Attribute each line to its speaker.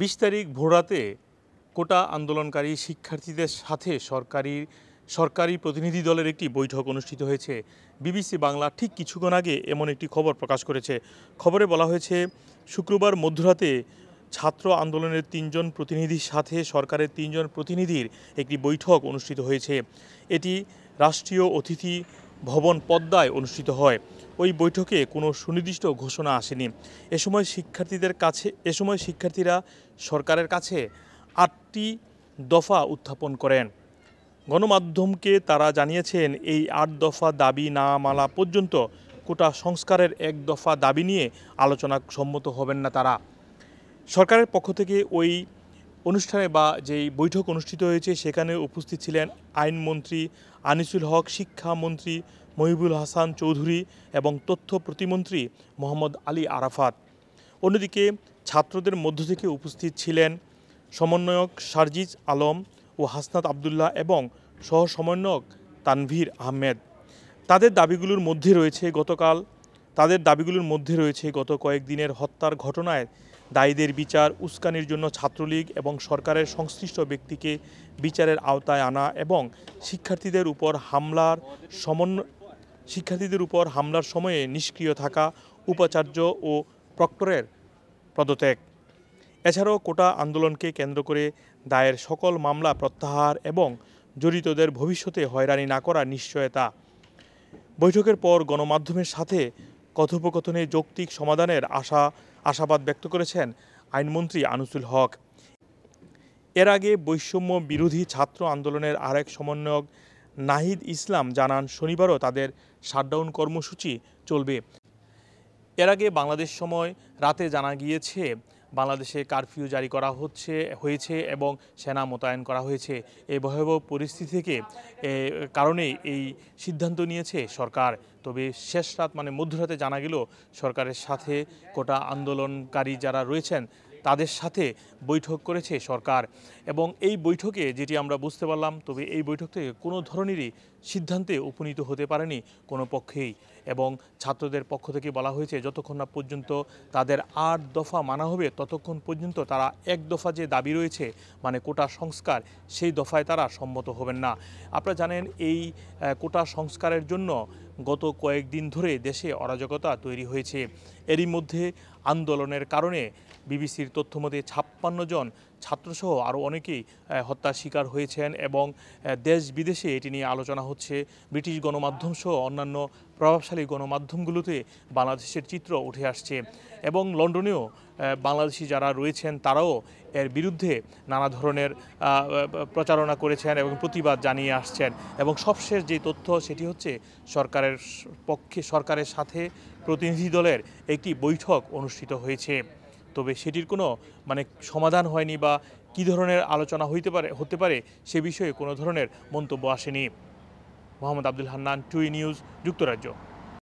Speaker 1: বিশ তারিখ ভোরাতে কোটা আন্দোলনকারী শিক্ষার্থীদের সাথে সরকারি সরকারি প্রতিনিধি দলের একটি বৈঠক অনুষ্ঠিত হয়েছে বিবিসি বাংলা ঠিক কিছুক্ষণ আগে এমন একটি খবর প্রকাশ করেছে খবরে বলা হয়েছে শুক্রবার মধ্যরাতে ছাত্র আন্দোলনের তিনজন প্রতিনিধির সাথে সরকারের তিনজন প্রতিনিধির একটি বৈঠক অনুষ্ঠিত হয়েছে এটি রাষ্ট্রীয় অতিথি ভবন পদ্মায় অনুষ্ঠিত হয় ওই বৈঠকে কোনো সুনির্দিষ্ট ঘোষণা আসেনি এ সময় শিক্ষার্থীদের কাছে এ সময় শিক্ষার্থীরা সরকারের কাছে আটটি দফা উত্থাপন করেন গণমাধ্যমকে তারা জানিয়েছেন এই আট দফা দাবি না মালা পর্যন্ত কোটা সংস্কারের এক দফা দাবি নিয়ে আলোচনা সম্মত হবেন না তারা সরকারের পক্ষ থেকে ওই অনুষ্ঠানে বা যেই বৈঠক অনুষ্ঠিত হয়েছে সেখানে উপস্থিত ছিলেন আইনমন্ত্রী আনিসুল হক শিক্ষামন্ত্রী মহিবুল হাসান চৌধুরী এবং তথ্য প্রতিমন্ত্রী মোহাম্মদ আলী আরাফাত অন্যদিকে ছাত্রদের মধ্য থেকে উপস্থিত ছিলেন সমন্বয়ক সার্জিজ আলম ও হাসনাত আবদুল্লাহ এবং সহ সমন্বয়ক তানভীর আহমেদ তাদের দাবিগুলোর মধ্যে রয়েছে গতকাল তাদের দাবিগুলোর মধ্যে রয়েছে গত কয়েকদিনের হত্যার ঘটনায় দায়ীদের বিচার উস্কানির জন্য ছাত্রলীগ এবং সরকারের সংশ্লিষ্ট ব্যক্তিকে বিচারের আওতায় আনা এবং শিক্ষার্থীদের উপর হামলার সমন্বয় শিক্ষার্থীদের উপর হামলার সময়ে নিষ্ক্রিয় থাকা উপাচার্য ও প্রক্টরের পদত্যাগ এছাড়াও কোটা আন্দোলনকে কেন্দ্র করে দায়ের সকল মামলা প্রত্যাহার এবং জড়িতদের ভবিষ্যতে হয়রানি না করা নিশ্চয়তা বৈঠকের পর গণমাধ্যমের সাথে কথোপকথনে যৌক্তিক সমাধানের আশা আশাবাদ ব্যক্ত করেছেন আইনমন্ত্রী আনুসুল হক এর আগে বৈষম্য বিরোধী ছাত্র আন্দোলনের আরেক সমন্বয়ক নাহিদ ইসলাম জানান শনিবারও তাদের শাটডাউন কর্মসূচি চলবে এর আগে বাংলাদেশ সময় রাতে জানা গিয়েছে বাংলাদেশে কারফিউ জারি করা হচ্ছে হয়েছে এবং সেনা মোতায়েন করা হয়েছে এই ভয়াবহ পরিস্থিতি থেকে কারণে এই সিদ্ধান্ত নিয়েছে সরকার তবে শেষ রাত মানে মধ্যরাতে জানা গেল সরকারের সাথে কোটা আন্দোলনকারী যারা রয়েছেন তাদের সাথে বৈঠক করেছে সরকার এবং এই বৈঠকে যেটি আমরা বুঝতে পারলাম তবে এই বৈঠক থেকে কোনো ধরনেরই সিদ্ধান্তে উপনীত হতে পারেনি কোনো পক্ষেই এবং ছাত্রদের পক্ষ থেকে বলা হয়েছে যতক্ষণ না পর্যন্ত তাদের আট দফা মানা হবে ততক্ষণ পর্যন্ত তারা এক দফা যে দাবি রয়েছে মানে কোটা সংস্কার সেই দফায় তারা সম্মত হবেন না আপনারা জানেন এই কোটা সংস্কারের জন্য গত কয়েকদিন ধরে দেশে অরাজকতা তৈরি হয়েছে এরই মধ্যে আন্দোলনের কারণে বিবিসির তথ্যমতে ছাপ্পান্ন জন ছাত্রসহ আরও অনেকেই হত্যার শিকার হয়েছেন এবং দেশ বিদেশে এটি নিয়ে আলোচনা হচ্ছে ব্রিটিশ গণমাধ্যম সহ অন্যান্য প্রভাবশালী গণমাধ্যমগুলোতে বাংলাদেশের চিত্র উঠে আসছে এবং লন্ডনেও বাংলাদেশি যারা রয়েছেন তারাও এর বিরুদ্ধে নানা ধরনের প্রচারণা করেছেন এবং প্রতিবাদ জানিয়ে আসছেন এবং সবশেষ যে তথ্য সেটি হচ্ছে সরকারের পক্ষে সরকারের সাথে প্রতিনিধি দলের একটি বৈঠক অনুষ্ঠিত হয়েছে তবে সেটির কোনো মানে সমাধান হয়নি বা কি ধরনের আলোচনা হইতে পারে হতে পারে সে বিষয়ে কোনো ধরনের মন্তব্য আসেনি মোহাম্মদ আব্দুল হান্নান টুই নিউজ যুক্তরাজ্য